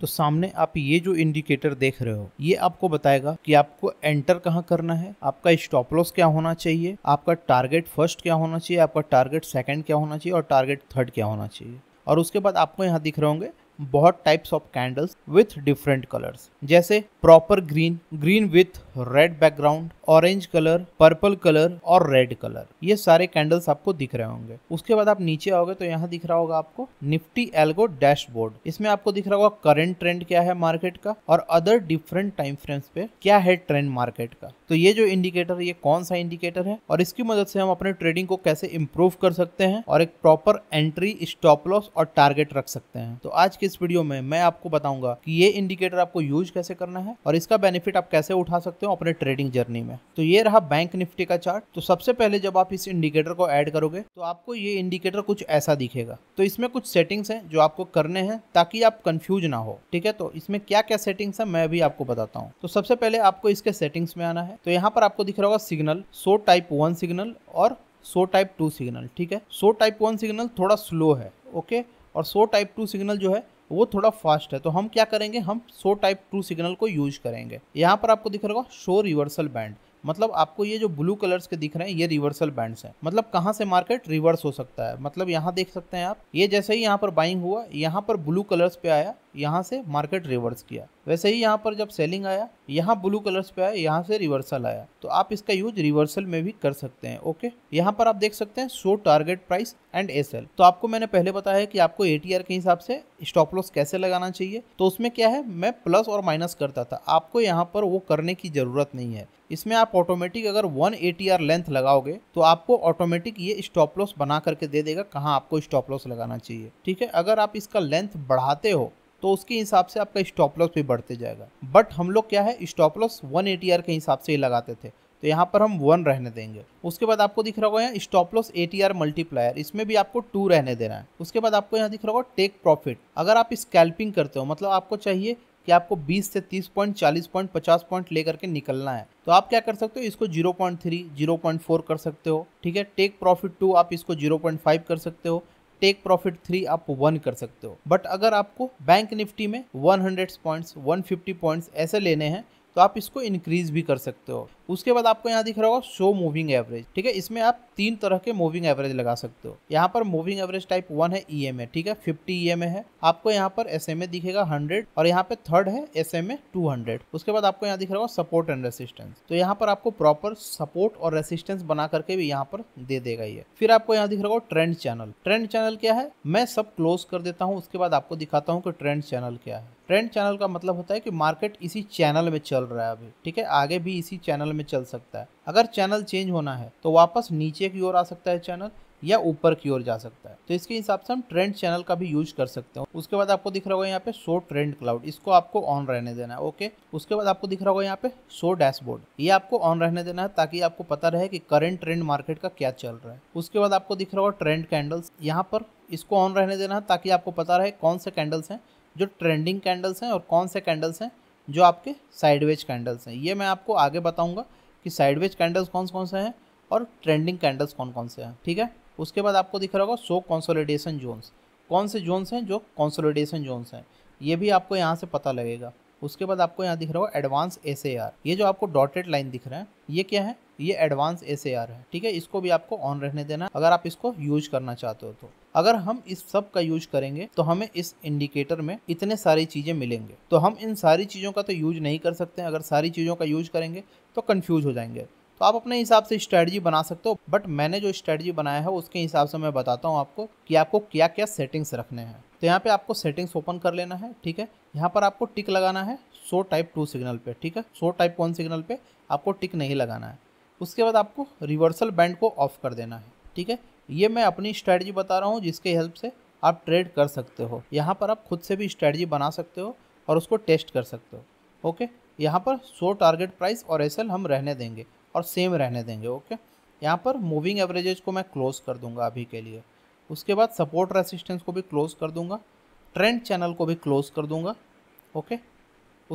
तो सामने आप ये जो इंडिकेटर देख रहे हो ये आपको बताएगा कि आपको एंटर कहाँ करना है आपका स्टॉप लॉस क्या होना चाहिए आपका टारगेट फर्स्ट क्या होना चाहिए आपका टारगेट सेकंड क्या होना चाहिए और टारगेट थर्ड क्या होना चाहिए और उसके बाद आपको यहाँ दिख रहे होंगे बहुत types of candles with different colours जैसे proper green green with red background orange colour purple colour और रेड कलर ये सारे कैंडल्स आपको दिख रहे होंगे उसके बाद आप नीचे आओगे तो यहाँ दिख रहा होगा आपको निफ्टी एल्गो डैशबोर्ड इसमें आपको दिख रहा होगा करंट ट्रेंड क्या है मार्केट का और अदर डिफरेंट टाइम फ्रेम्स पे क्या है ट्रेंड मार्केट का तो ये जो इंडिकेटर ये कौन सा इंडिकेटर है और इसकी मदद से हम अपने ट्रेडिंग को कैसे इम्प्रूव कर सकते हैं और एक प्रॉपर एंट्री स्टॉप लॉस और टारगेट रख सकते हैं तो आज के इस वीडियो में मैं आपको बताऊंगा कि ये इंडिकेटर आपको यूज कैसे करना है और इसका बेनिफिट आप कैसे उठा सकते हो अपने ट्रेडिंग जर्नी में तो ये रहा बैंक निफ्टी का चार्ट तो सबसे पहले जब आप इस इंडिकेटर को ऐड करोगे तो आपको ये इंडिकेटर कुछ ऐसा दिखेगा तो इसमें कुछ सेटिंग्स हैं जो आपको करने हैं ताकि आप कंफ्यूज ना हो ठीक है तो इसमें क्या क्या सेटिंग्स है मैं भी आपको बताता हूँ तो सबसे पहले आपको इसके सेटिंग्स में आना है तो यहाँ पर आपको दिख रहा होगा signal show type one signal और सो टाइप टू सिग्नल ठीक है सो टाइप वन सिग्नल थोड़ा स्लो है ओके और सो टाइप टू सिग्नल जो है वो थोड़ा फास्ट है तो हम क्या करेंगे हम शो टाइप टू सिग्नल को यूज करेंगे यहाँ पर आपको दिख रहा होगा शो रिवर्सल बैंड मतलब आपको ये जो ब्लू कलर्स के दिख रहे हैं ये रिवर्सल बैंड्स हैं मतलब कहाँ से मार्केट रिवर्स हो सकता है मतलब यहाँ देख सकते हैं आप ये जैसे ही यहाँ पर बाइंग हुआ यहाँ पर ब्लू कलर्स पे आया यहाँ से मार्केट रिवर्स किया वैसे ही यहाँ पर जब सेलिंग आया यहाँ ब्लू कलर्स पे आया यहाँ से रिवर्सल आया तो आप इसका यूज रिवर्सल में भी कर सकते हैं ओके यहाँ पर आप देख सकते हैं show target price and S तो आपको मैंने पहले बताया कि आपको आर के हिसाब से स्टॉप लॉस कैसे लगाना चाहिए तो उसमें क्या है मैं प्लस और माइनस करता था आपको यहाँ पर वो करने की जरूरत नहीं है इसमें आप ऑटोमेटिक अगर वन आर लेंथ लगाओगे तो आपको ऑटोमेटिक ये स्टॉप लॉस बना करके दे देगा कहाँ आपको स्टॉप लॉस लगाना चाहिए ठीक है अगर आप इसका लेंथ बढ़ाते हो तो उसके हिसाब से आपका स्टॉप लॉस भी बढ़ते जाएगा बट हम लोग क्या है स्टॉप लॉस वन ए के हिसाब से ही लगाते थे तो यहाँ पर हम वन रहने देंगे उसके बाद आपको दिख रहा होगा यहाँ stop loss A T R multiplier इसमें भी आपको टू रहने देना है उसके बाद आपको यहाँ दिख रहा होगा टेक प्रॉफिट अगर आप स्कैल्पिंग करते हो मतलब आपको चाहिए कि आपको 20 से 30 पॉइंट 40 पॉइंट 50 पॉइंट लेकर के निकलना है तो आप क्या कर सकते हो इसको 0.3 0.4 कर सकते हो ठीक है टेक प्रॉफिट टू आप इसको 0.5 कर सकते हो टेक प्रॉफिट थ्री आप वन कर सकते हो बट अगर आपको बैंक निफ्टी में one hundred points fifty points ऐसे लेने हैं तो आप इसको इंक्रीज भी कर सकते हो उसके बाद आपको यहाँ दिख रहा होगा शो मूविंग एवरेज ठीक है इसमें आप तीन तरह के मूविंग एवरेज लगा सकते हो यहाँ पर मूविंग एवरेज टाइप वन है ई एम ए ठीक है फिफ्टी ई एम ए है आपको यहाँ पर एस एम ए दिखेगा हंड्रेड और यहाँ पे थर्ड है S M A two hundred उसके बाद आपको यहाँ दिख रहा होगा सपोर्ट एंड रेसिस्टेंस तो यहाँ पर आपको प्रॉपर सपोर्ट और रेसिस्टेंस बना करके भी यहाँ पर दे देगा ये फिर आपको यहाँ दिख रहा होगा ट्रेंड चैनल ट्रेंड चैनल क्या है मैं सब क्लोज कर देता हूँ उसके बाद आपको दिखाता हूँ कि ट्रेंड चैनल क्या है ट्रेंड चैनल का मतलब होता है कि मार्केट इसी चैनल में चल रहा है अभी ठीक है आगे भी इसी चैनल में में चल सकता है अगर चैनल चेंज होना है तो वापस नीचे की ओर आ सकता है चैनल या ऊपर की ओर जा सकता है तो इसके हिसाब से हम ट्रेंड चैनल का भी यूज कर सकते हैं उसके बाद आपको दिख रहा होगा यहाँ पे शो ट्रेंड क्लाउड इसको आपको ऑन रहने देना है ओके उसके बाद आपको दिख रहा होगा यहाँ पे शो डैशबोर्ड ये आपको ऑन रहने देना है ताकि आपको पता रहे कि करंट ट्रेंड मार्केट का क्या चल रहा है उसके बाद आपको दिख रहा होगा ट्रेंड कैंडल्स यहाँ पर इसको ऑन रहने देना है ताकि आपको पता रहे कौन से कैंडल्स हैं जो ट्रेंडिंग कैंडल्स हैं और कौन से कैंडल्स हैं जो आपके साइडवेज कैंडल्स हैं ये मैं आपको आगे बताऊंगा कि साइडवेज कैंडल्स कौन कौन से हैं और ट्रेंडिंग कैंडल्स कौन कौन से हैं ठीक है उसके बाद आपको दिख रहा होगा सो कॉन्सोलिडेशन जोन्स कौन से जोन्स हैं जो कॉन्सोलिडेशन जोन्स हैं ये भी आपको यहाँ से पता लगेगा उसके बाद आपको यहाँ दिख रहा होगा एडवांस एस ये जो आपको डॉटेड लाइन दिख रहा है ये क्या है ये एडवांस एस है ठीक है इसको भी आपको ऑन रहने देना अगर आप इसको यूज करना चाहते हो तो अगर हम इस सब का यूज करेंगे तो हमें इस इंडिकेटर में इतने सारी चीज़ें मिलेंगे तो हम इन सारी चीज़ों का तो यूज नहीं कर सकते अगर सारी चीज़ों का यूज करेंगे तो कन्फ्यूज हो जाएंगे तो आप अपने हिसाब से स्ट्रैटी बना सकते हो बट मैंने जो स्ट्रैटी बनाया है उसके हिसाब से मैं बताता हूँ आपको कि आपको क्या क्या सेटिंग्स रखने हैं तो यहाँ पे आपको सेटिंग्स ओपन कर लेना है ठीक है यहाँ पर आपको टिक लगाना है सो टाइप टू सिग्नल पे ठीक है सो टाइप वन सिग्नल पे आपको टिक नहीं लगाना है उसके बाद आपको रिवर्सल बैंड को ऑफ कर देना है ठीक है ये मैं अपनी स्ट्रैटेजी बता रहा हूँ जिसके हेल्प से आप ट्रेड कर सकते हो यहाँ पर आप खुद से भी स्ट्रैटेजी बना सकते हो और उसको टेस्ट कर सकते हो ओके यहाँ पर सो टारगेट प्राइस और एस हम रहने देंगे और सेम रहने देंगे ओके यहाँ पर मूविंग एवरेजेज को मैं क्लोज़ कर दूंगा अभी के लिए उसके बाद सपोर्ट रेसिस्टेंस को भी क्लोज़ कर दूंगा ट्रेंड चैनल को भी क्लोज़ कर दूंगा ओके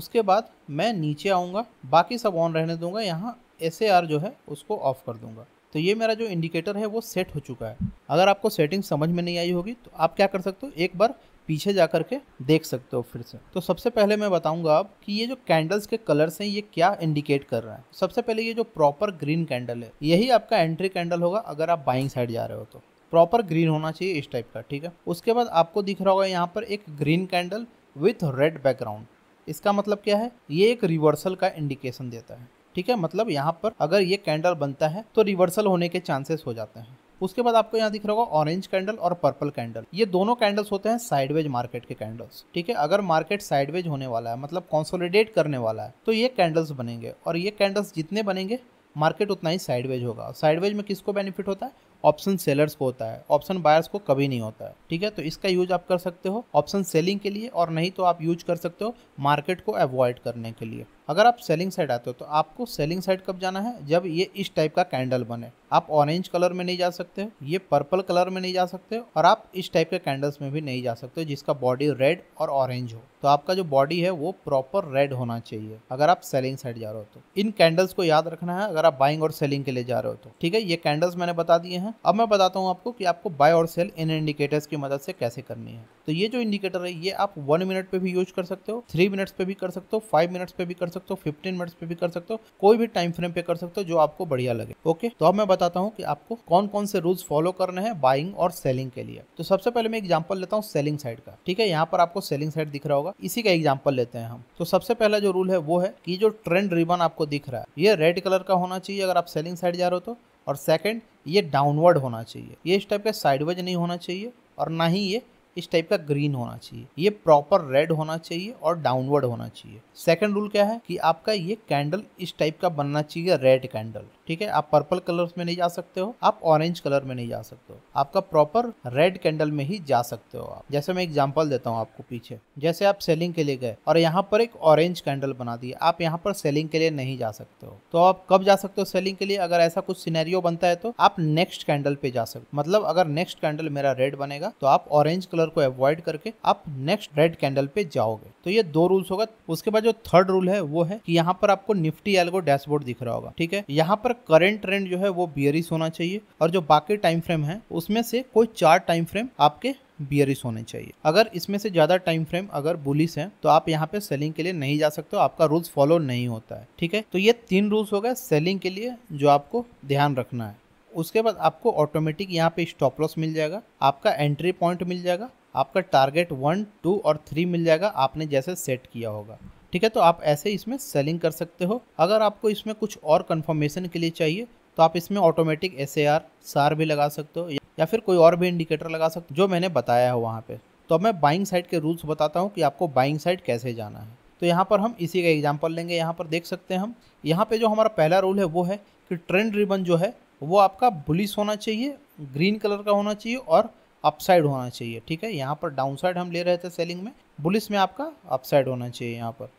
उसके बाद मैं नीचे आऊँगा बाकी सब ऑन रहने दूंगा यहाँ एस जो है उसको ऑफ़ कर दूंगा तो ये मेरा जो इंडिकेटर है वो सेट हो चुका है अगर आपको सेटिंग समझ में नहीं आई होगी तो आप क्या कर सकते हो एक बार पीछे जा कर के देख सकते हो फिर से तो सबसे पहले मैं बताऊंगा आप कि ये जो कैंडल्स के कलर्स हैं ये क्या इंडिकेट कर रहा है सबसे पहले ये जो प्रॉपर ग्रीन कैंडल है यही आपका एंट्री कैंडल होगा अगर आप बाइंग साइड जा रहे हो तो प्रॉपर ग्रीन होना चाहिए इस टाइप का ठीक है उसके बाद आपको दिख रहा होगा यहाँ पर एक green candle with red background इसका मतलब क्या है ये एक रिवर्सल का इंडिकेशन देता है ठीक है मतलब यहाँ पर अगर ये कैंडल बनता है तो रिवर्सल होने के चांसेस हो जाते हैं उसके बाद आपको यहाँ दिख रहा होगा ऑरेंज कैंडल और पर्पल कैंडल ये दोनों कैंडल्स होते हैं साइडवेज मार्केट के कैंडल्स ठीक है अगर मार्केट साइडवेज होने वाला है मतलब कॉन्सोलिडेट करने वाला है तो ये कैंडल्स बनेंगे और ये कैंडल्स जितने बनेंगे मार्केट उतना ही साइडवेज होगा साइडवेज में किसको बेनिफिट होता है ऑप्शन सेलर्स को होता है ऑप्शन बायर्स को कभी नहीं होता है ठीक है तो इसका यूज आप कर सकते हो ऑप्शन सेलिंग के लिए और नहीं तो आप यूज कर सकते हो मार्केट को अवॉइड करने के लिए अगर आप सेलिंग साइड आते हो तो आपको सेलिंग साइड कब जाना है जब ये इस टाइप का कैंडल बने आप ऑरेंज कलर में नहीं जा सकते ये पर्पल कलर में नहीं जा सकते और आप इस टाइप के कैंडल्स में भी नहीं जा सकते जिसका बॉडी रेड और ऑरेंज हो तो आपका जो बॉडी है वो प्रॉपर रेड होना चाहिए अगर आप सेलिंग साइड जा रहे हो तो इन कैंडल्स को याद रखना है अगर आप बाइंग और सेलिंग के लिए जा रहे हो तो ठीक है ये कैंडल्स मैंने बता दिए हैं अब मैं बताता हूँ आपको कि आपको बाय और सेल इन इंडिकेटर्स की मदद से कैसे करनी है तो ये जो इंडिकेटर है ये आप वन मिनट पे भी यूज कर सकते हो थ्री मिनट्स पे भी कर सकते हो फाइव मिनट्स पे भी कर सकते हो फिफ्टीन मिनट्स पे भी कर सकते हो कोई भी टाइम फ्रेम पे कर सकते हो जो आपको बढ़िया लगे ओके तो अब मैं बताता हूँ कि आपको कौन कौन से रूल्स फॉलो करने हैं बाइंग और सेलिंग के लिए तो सबसे पहले मैं एग्जाम्पल लेता हूँ सेलिंग साइड का ठीक है यहाँ पर आपको सेलिंग साइड दिख रहा होगा इसी का एग्जाम्पल लेते हैं हम तो सबसे पहला जो रूल है वो है कि जो ट्रेंड रिबन आपको दिख रहा है ये रेड कलर का होना चाहिए अगर आप सेलिंग साइड जा रहे हो तो और सेकंड ये डाउनवर्ड होना चाहिए ये इस टाइप का साइडवेज नहीं होना चाहिए और ना ही ये इस टाइप का ग्रीन होना चाहिए ये प्रॉपर रेड होना चाहिए और डाउनवर्ड होना चाहिए सेकेंड रूल क्या है कि आपका ये कैंडल इस टाइप का बनना चाहिए रेड कैंडल ठीक है आप पर्पल कलर में नहीं जा सकते हो आप ऑरेंज कलर में नहीं जा सकते हो आपका प्रॉपर रेड कैंडल में ही जा सकते हो आप जैसे मैं एग्जाम्पल देता हूँ आपको पीछे जैसे आप सेलिंग के लिए गए और यहाँ पर एक ऑरेंज कैंडल बना दिए आप यहाँ पर सेलिंग के लिए नहीं जा सकते हो तो आप कब जा सकते हो सेलिंग के लिए अगर ऐसा कुछ सीनेरियो बनता है तो आप नेक्स्ट कैंडल पे जा सकते मतलब अगर नेक्स्ट कैंडल मेरा रेड बनेगा तो आप ऑरेंज कलर को अवॉइड करके आप नेक्स्ट रेड कैंडल पे जाओगे तो ये दो रूल्स होगा उसके बाद जो थर्ड रूल है वो है कि यहाँ पर आपको निफ्टी एल्गो डैशबोर्ड दिख रहा होगा ठीक है यहाँ पर करंट ट्रेंड जो है वो बियरिस होना चाहिए और जो बाकी टाइम फ्रेम है उसमें से कोई चार टाइम फ्रेम आपके बियरिस होने चाहिए अगर इसमें से ज़्यादा टाइम फ्रेम अगर बुलिस है तो आप यहाँ पे सेलिंग के लिए नहीं जा सकते आपका रूल्स फॉलो नहीं होता है ठीक है तो ये तीन रूल्स हो गए सेलिंग के लिए जो आपको ध्यान रखना है उसके बाद आपको ऑटोमेटिक यहाँ पे स्टॉप लॉस मिल जाएगा आपका एंट्री पॉइंट मिल जाएगा आपका टारगेट वन टू और थ्री मिल जाएगा आपने जैसे सेट किया होगा ठीक है तो आप ऐसे इसमें सेलिंग कर सकते हो अगर आपको इसमें कुछ और कन्फर्मेशन के लिए चाहिए तो आप इसमें ऑटोमेटिक एस सार भी लगा सकते हो या फिर कोई और भी इंडिकेटर लगा सकते हो जो मैंने बताया है वहाँ पर तो अब मैं बाइंग साइड के रूल्स बताता हूँ कि आपको बाइंग साइड कैसे जाना है तो यहाँ पर हम इसी का एग्जाम्पल लेंगे यहाँ पर देख सकते हैं हम यहाँ पे जो हमारा पहला रूल है वो है कि ट्रेंड रिबन जो है वो आपका बुलिस होना चाहिए ग्रीन कलर का होना चाहिए और अपसाइड होना चाहिए ठीक है यहाँ पर डाउन साइड हम ले रहे थे सेलिंग में बुलिस में आपका अपसाइड होना चाहिए यहाँ पर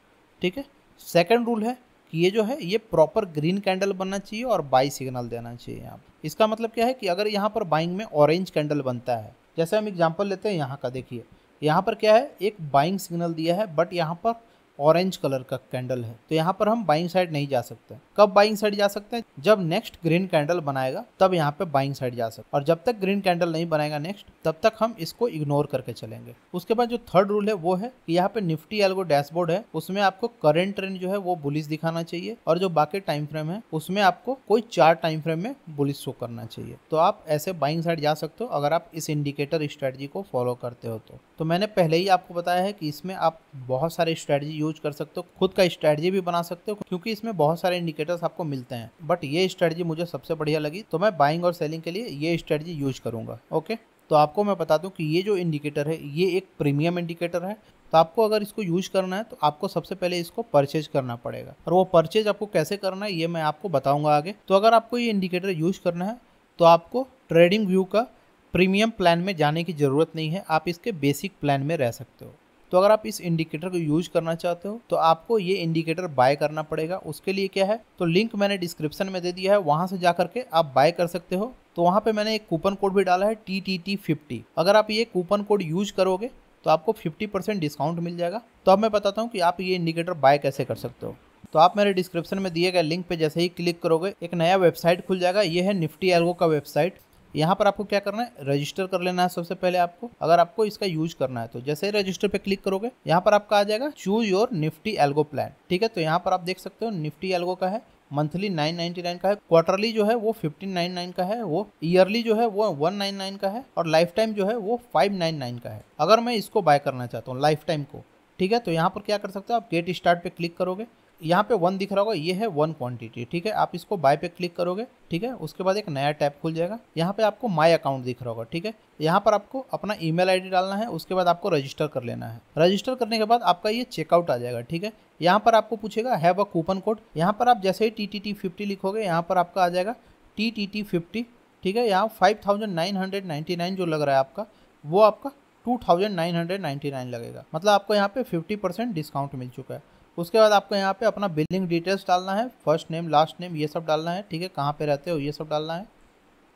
ठीक है सेकंड रूल है कि ये जो है ये प्रॉपर ग्रीन कैंडल बनना चाहिए और बाई सिग्नल देना चाहिए यहाँ पर इसका मतलब क्या है कि अगर यहाँ पर बाइंग में ऑरेंज कैंडल बनता है जैसे हम एग्जाम्पल लेते हैं यहाँ का देखिए यहाँ पर क्या है एक बाइंग सिग्नल दिया है बट यहाँ पर ऑरेंज कलर का कैंडल है तो यहाँ पर हम बाइंग साइड नहीं जा सकते कब बाइंग साइड जा सकते हैं जब नेक्स्ट ग्रीन कैंडल बनाएगा तब यहाँ पे बाइंग साइड जा सकते और जब तक ग्रीन कैंडल नहीं बनाएगा नेक्स्ट तब तक हम इसको इग्नोर करके चलेंगे उसके बाद जो थर्ड रूल है वो है कि यहाँ पे निफ्टी एल्गो डैशबोर्ड है उसमें आपको करेंट ट्रेंड जो है वो बुलिस दिखाना चाहिए और जो बाकी टाइम फ्रेम है उसमें आपको कोई चार टाइम फ्रेम में बुलिस शो करना चाहिए तो आप ऐसे बाइंग साइड जा सकते हो अगर आप इस इंडिकेटर स्ट्रेटजी को फॉलो करते हो तो, तो मैंने पहले ही आपको बताया है कि इसमें आप बहुत सारे स्ट्रेटजी यूज कर सकते हो खुद का स्ट्रेटजी भी बना सकते हो क्योंकि इसमें बहुत सारे इंडिकेटर्स आपको मिलते हैं बट ये स्ट्रेटजी मुझे सबसे बढ़िया लगी तो मैं बाइंग और सेलिंग के लिए ये स्ट्रेटजी यूज करूंगा ओके तो आपको मैं बता दूं कि ये जो इंडिकेटर है ये एक प्रीमियम इंडिकेटर है तो आपको अगर इसको यूज करना है तो आपको सबसे पहले इसको परचेज करना पड़ेगा और वो परचेज आपको कैसे करना है ये मैं आपको बताऊंगा आगे तो अगर आपको ये इंडिकेटर यूज करना है तो आपको ट्रेडिंग व्यू का प्रीमियम प्लान में जाने की ज़रूरत नहीं है आप इसके बेसिक प्लान में रह सकते हो तो अगर आप इस इंडिकेटर को यूज करना चाहते हो तो आपको ये इंडिकेटर बाय करना पड़ेगा उसके लिए क्या है तो लिंक मैंने डिस्क्रिप्शन में दे दिया है वहाँ से जा करके आप बाय कर सकते हो तो वहाँ पे मैंने एक कूपन कोड भी डाला है टी टी टी फिफ्टी अगर आप ये कूपन कोड यूज करोगे तो आपको 50 परसेंट डिस्काउंट मिल जाएगा तो अब मैं बताता हूँ कि आप ये इंडिकेटर बाय कैसे कर सकते हो तो आप मेरे डिस्क्रिप्शन में दिए गए लिंक पे जैसे ही क्लिक करोगे एक नया वेबसाइट खुल जाएगा ये है निफ्टी एल्गो का वेबसाइट यहाँ पर आपको क्या करना है रजिस्टर कर लेना है सबसे पहले आपको अगर आपको इसका यूज करना है तो जैसे ही रजिस्टर पे क्लिक करोगे यहाँ पर आपका आ जाएगा choose your Nifty algo plan ठीक है तो यहाँ पर आप देख सकते हो निफ्टी एल्गो का है मंथली 999 का है क्वार्टरली जो है वो 1599 का है वो ईयरली जो है वो 199 का है और लाइफ टाइम जो है वो 599 का है अगर मैं इसको बाय करना चाहता हूँ लाइफ टाइम को ठीक है तो यहाँ पर क्या कर सकते हो आप गेट स्टार्ट पे क्लिक करोगे यहाँ पे वन दिख रहा होगा ये है वन क्वांटिटी ठीक है आप इसको बाय पे क्लिक करोगे ठीक है उसके बाद एक नया टैब खुल जाएगा यहाँ पे आपको माय अकाउंट दिख रहा होगा ठीक है यहाँ पर आपको अपना ईमेल आईडी डालना है उसके बाद आपको रजिस्टर कर लेना है रजिस्टर करने के बाद आपका ये चेकआउट आ जाएगा ठीक है यहाँ पर आपको पूछेगा हैव अ कूपन कोड यहाँ पर आप जैसे ही टी टी टी फिफ्टी लिखोगे यहाँ पर आपका आ जाएगा टी टी टी फिफ्टी ठीक है यहाँ five thousand nine hundred ninety nine जो लग रहा है आपका वो आपका two thousand nine hundred ninety nine लगेगा मतलब आपको यहाँ पे फिफ्टी परसेंट डिस्काउंट मिल चुका है उसके बाद आपको यहाँ पे अपना बिलिंग डिटेल्स डालना है फर्स्ट नेम लास्ट नेम ये सब डालना है ठीक है कहाँ पे रहते हो ये सब डालना है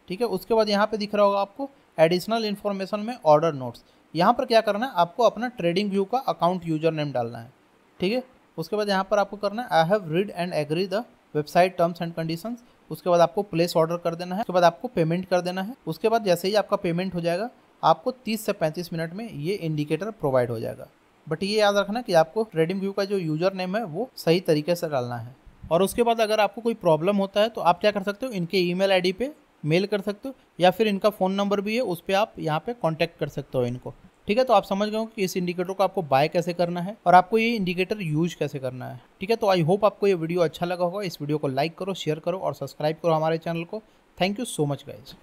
ठीक है उसके बाद यहाँ पे दिख रहा होगा आपको एडिशनल इन्फॉर्मेशन में ऑर्डर नोट्स यहाँ पर क्या करना है आपको अपना ट्रेडिंग व्यू का अकाउंट यूजर नेम डालना है ठीक है उसके बाद यहाँ पर आपको करना है I have read and agree the website terms and condition उसके बाद आपको प्लेस ऑर्डर कर देना है उसके बाद आपको पेमेंट कर देना है उसके बाद जैसे ही आपका पेमेंट हो जाएगा आपको तीस से पैंतीस मिनट में ये इंडिकेटर प्रोवाइड हो जाएगा बट ये याद रखना कि आपको रेडिम व्यू का जो यूजर नेम है वो सही तरीके से डालना है और उसके बाद अगर आपको कोई प्रॉब्लम होता है तो आप क्या कर सकते हो इनके ई मेल पे मेल कर सकते हो या फिर इनका फ़ोन नंबर भी है उस पर आप यहाँ पे कांटेक्ट कर सकते हो इनको ठीक है तो आप समझ गए हो कि इस इंडिकेटर को आपको बाय कैसे करना है और आपको ये इंडिकेटर यूज कैसे करना है ठीक है तो आई होप आपको ये वीडियो अच्छा लगा होगा इस वीडियो को लाइक करो शेयर करो और सब्सक्राइब करो हमारे चैनल को thank you so much guys